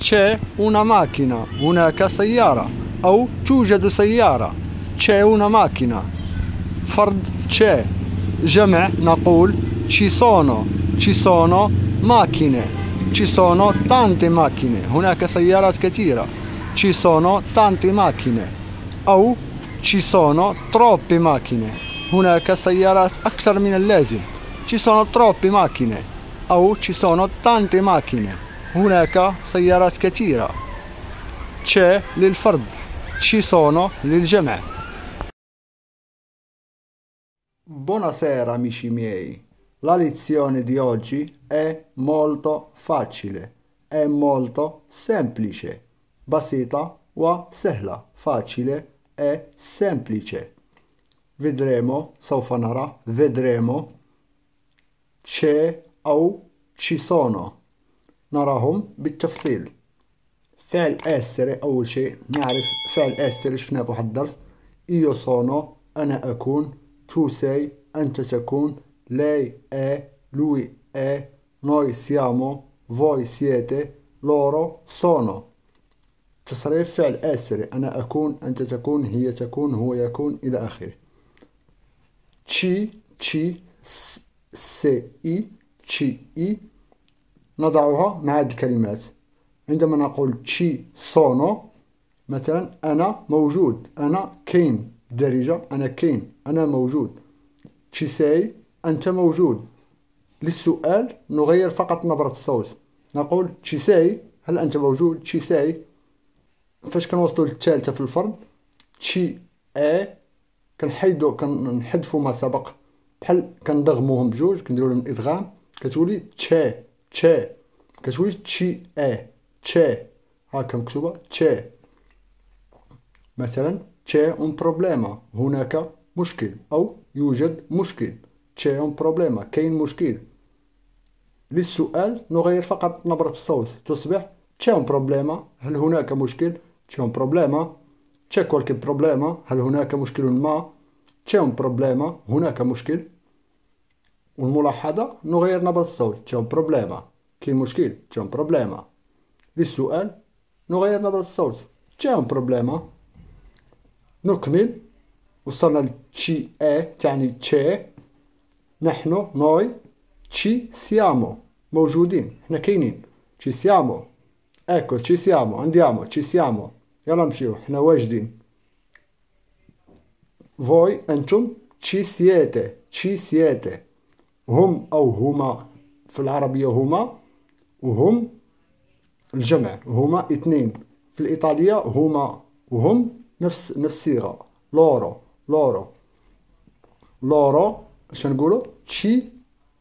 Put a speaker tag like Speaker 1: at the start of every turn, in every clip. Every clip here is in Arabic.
Speaker 1: c'è una macchina, una هناك سيارة أو du سيارة c'è una macchina Fard c'è جمع نقول ci sono ci sono macchine ci sono tante macchine هناك سيارات كثيرة ci sono tante macchine أو ci sono troppe macchine هناك سيارات أكثر من اللازم ci sono troppe macchine أو ci sono tante macchine هناك سيارات كثيرة تشاء للفرد تشيسونو للجمع Buonasera amici miei, la lezione di oggi è molto facile, è molto semplice. Basita wa sehla, facile e semplice. Vedremo, سوف نرى, vedremo, c'è o ci sono. نراهم بالتفصيل فعل آسري أول شيء نعرف فعل آسري شفناه واحد الدرس إيو صونو أنا أكون تو ساي أنت تكون لاي أ لوي أ نوي سيامو فوي سيتي لورو صونو تصريف فعل آسري أنا أكون أنت تكون هي تكون هو يكون إلى آخره تشي تشي سي إي تشي إي نضعها مع الكلمات عندما نقول تشي سونو مثلا أنا موجود أنا كاين الدارجة أنا كاين أنا موجود تشي ساي أنت موجود للسؤال نغير فقط نبرة الصوت نقول تشي ساي هل أنت موجود تشي ساي فاش كنوصلو للثالثة في الفرد تشي اي كنحيدو كنحذفو ما سبق بحال كندغموهم بجوج كنديرو لهم إدغام كتولي تشي تشي كتولي تشي ا تشي هاكا مكتوبة تشي مثلا تشي اون بروبليما هناك مشكل أو يوجد مشكل تشي اون بروبليما كاين مشكل للسؤال نغير فقط نبرة الصوت تصبح تشي اون بروبليما هل هناك مشكل تشي اون بروبليما تشي كوالكي بروبليما هل هناك مشكل ما تشي اون بروبليما هناك مشكل والملاحظة نغير نبرة الصوت تشون بروبليما كاين مشكل تشون بروبليما للسؤال نغير نبرة الصوت تشون بروبليما نكمل وصلنا لتشي اي تعني تشي نحن نوي تشي سيامو موجودين حنا كاينين تشي سيامو اكو تشي سيامو عنديامو تشي سيامو يلا نمشيو حنا واجدين فوي انتم تشي سيتي تشي سيتي هم أو هما في العربية هما وهم الجمع هما اثنين في الإيطالية هما وهم نفس نفس الصيغة لورو لورو لورو اش نقولوا تشي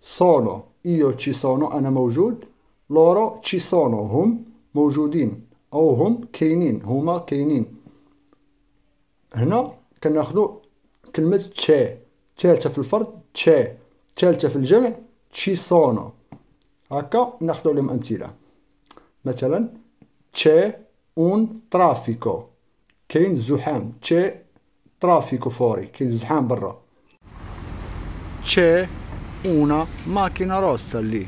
Speaker 1: سونو ايو تشي سونو انا موجود لورو تشي سونو هم موجودين او هم كاينين هما كاينين هنا كناخدو كلمة تشي تاتا في الفرد تشي الثالثة في الجمع تشي سونو هكا ناخدو عليهم أمثلة مثلا تشي اون ترافيكو كاين زحام تشي ترافيكو فوري كاين زحام برا تشي una macchina rossa lì.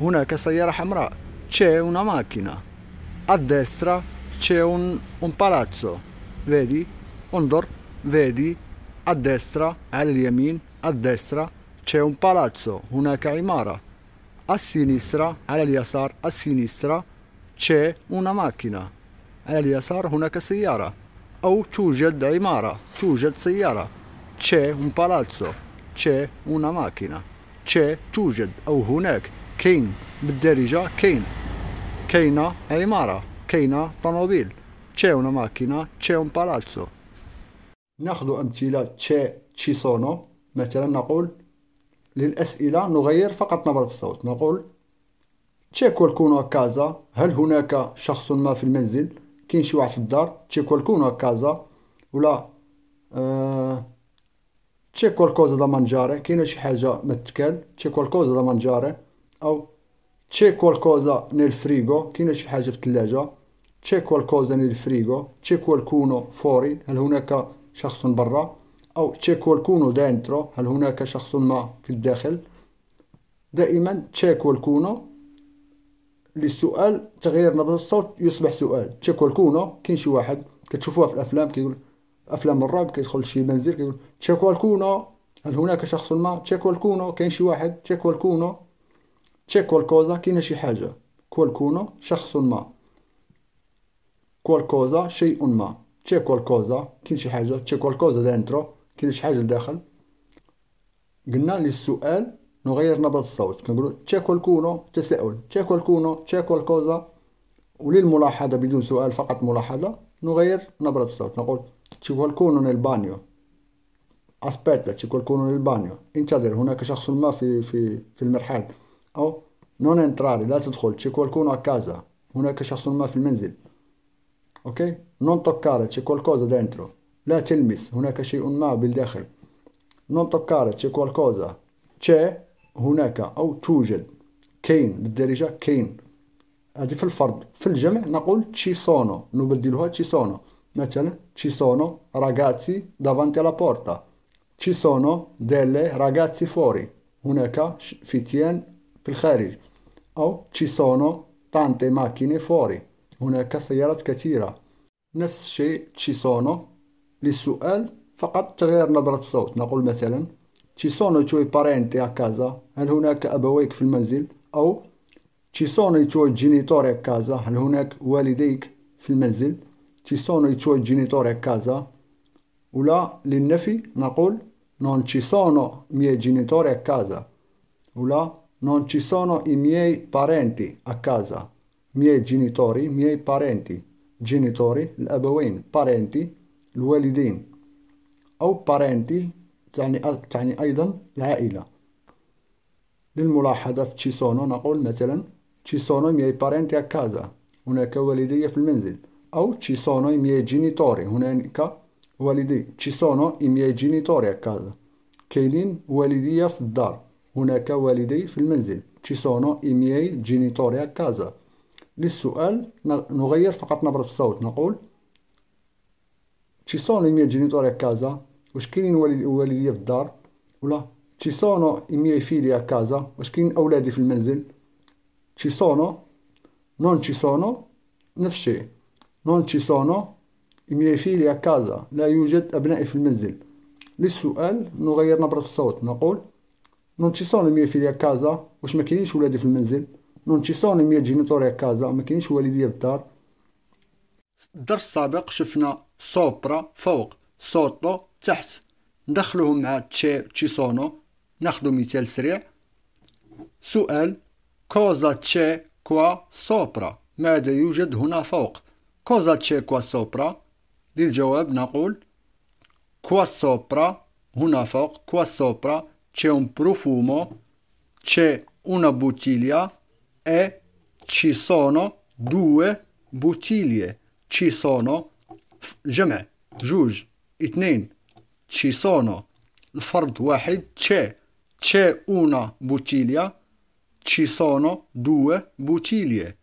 Speaker 1: Una سيارة حمراء. C'è una macchina. A destra c'è un, un palazzo. Vedi? Ondor, vedi? A destra, al-yamin, a destra c'è un palazzo, una caimara. A sinistra, على اليسار, a sinistra, c'è una macchina. على اليسار هناك سيارة. أو توجد عمارة, توجد سيارة. C'è un palazzo, c'è una macchina. C'è توجد أو هناك. كاين بالدارجة كاين. كاينة عمارة, كاينة طوموبيل. C'è una macchina, c'è un palazzo. ناخذ أمثلة c'è, ci sono. مثلا نقول للأسئلة نغير فقط نبرة الصوت نقول تشيك والكونو كازا هل هناك شخص ما في المنزل كاين شي واحد في الدار تشيك والكونو كازا ولا تشيكو آه، تشيك والكوزا دا مانجاري كاينه شي حاجة ما تتكال تشيك والكوزا دا مانجاري أو تشيك والكوزا نيل فريغو كاينه شي حاجة في الثلاجة تشيك والكوزا نيل فريغو تشيك والكونو فوري هل هناك شخص برا أو تشيك والكونو دانترو هل هناك شخص ما في الداخل دائما تشيك والكونو للسؤال تغيير نبض الصوت يصبح سؤال تشيك والكونو كاين شي واحد كتشوفوها في الأفلام كيقول أفلام الرعب كيدخل شي منزل كيقول تشيك والكونو هل هناك شخص ما تشيك والكونو كاين شي واحد تشيك والكونو تشيك والكوزا كاين شي حاجة كولكونو شخص ما كولكوزا شيء ما تشيك والكوزا كاين شي حاجة تشيك والكوزا دانترو كاين شي حاجه لداخل قلنا للسؤال نغير نبرة الصوت كنقولوا تشاكوال كونو تساؤل تشاكوال كونو تشاكوال كوزا وللملاحظة بدون سؤال فقط ملاحظة نغير نبرة الصوت نقول تشاكوال الكونو البانيو أسبيتا تشاكوال الكونو البانيو انتظر هناك شخص ما في في في المرحاض أو نون انتراري لا تدخل تشاكوال الكونو كازا هناك شخص ما في المنزل أوكي نون توكاري تشاكوال كوزا دانترو لا تلمس هناك شيء ما بالداخل non toccare c'è qualcosa c'è هناك أو توجد كاين بالدارجة كاين هذه في الفرد في الجمع نقول تشي صونو نبدلها تشي صونو مثلا تشي صونو راغاتسي دافانتي لا بورتا تشي صونو ديلي راغاتسي فوري هناك فتيان في الخارج أو تشي صونو تانتي ماكيني فوري هناك سيارات كثيرة نفس الشيء تشي صونو للسؤال فقط تغيير نبرة الصوت نقول مثلا تي سونو توي بارينتي كازا هل هناك أبويك في المنزل أو تي سونو توي جينيتوري كازا هل هناك والديك في المنزل تي سونو توي جينيتوري كازا ولا للنفي نقول نون تي سونو مي جينيتوري كازا ولا نون تي سونو اي miei بارينتي كازا مي جينيتوري مي بارينتي جينيتوري الأبوين بارينتي الوالدين أو بارينتي تعني تعني أيضا العائلة للملاحظة في تشيسونو نقول مثلا تشيسونو مياي بارينتي كازا هناك والدي في المنزل أو تشيسونو مياي جينيتوري هناك والدي تشيسونو مياي جينيتوري كازا كاينين والدي في الدار هناك والدي في المنزل تشيسونو مياي جينيتوري كازا للسؤال نغير فقط نبرة الصوت نقول ci sono i miei genitori a casa واش كاينين والديا في الدار ولا ci sono i miei figli a casa واش كاين اولادي في المنزل ci sono نون ci sono نفس الشيء non ci sono i miei فيلي ا كازا لا يوجد ابنائي في المنزل للسؤال نغير نبرة الصوت نقول non ci sono i miei figli a casa واش ما كاينينش ولادي في المنزل non ci sono i miei genitori a casa ما كاينينش والديا في الدار الدرس السابق شفنا سوبرا فوق سوتو تحت ندخلوهم مع تشي تشيسونو ناخدو مثال سريع سؤال كوزا تشي كوا سوبرا ماذا يوجد هنا فوق كوزا تشي كوا سوبرا للجواب نقول كوا سوبرا هنا فوق كوا سوبرا تشي اون بروفومو تشي اون بوتيليا اي تشي sono due bottiglie ci sono جمع جوج اتنين ci sono الفرد واحد c'è c'è una bottiglia ci sono due bottiglie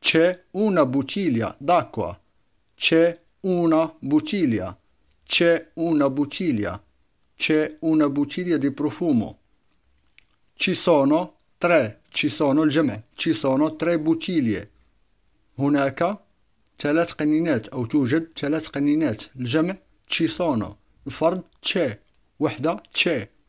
Speaker 1: c'è una bottiglia d'acqua c'è una bottiglia c'è una bottiglia c'è una bottiglia di profumo ci sono tre ci sono il gemè ci sono tre bottiglie هناك ثلاث قنينات أو توجد ثلاث قنينات الجمع تشيسونو الفرد تشي وحدة تشي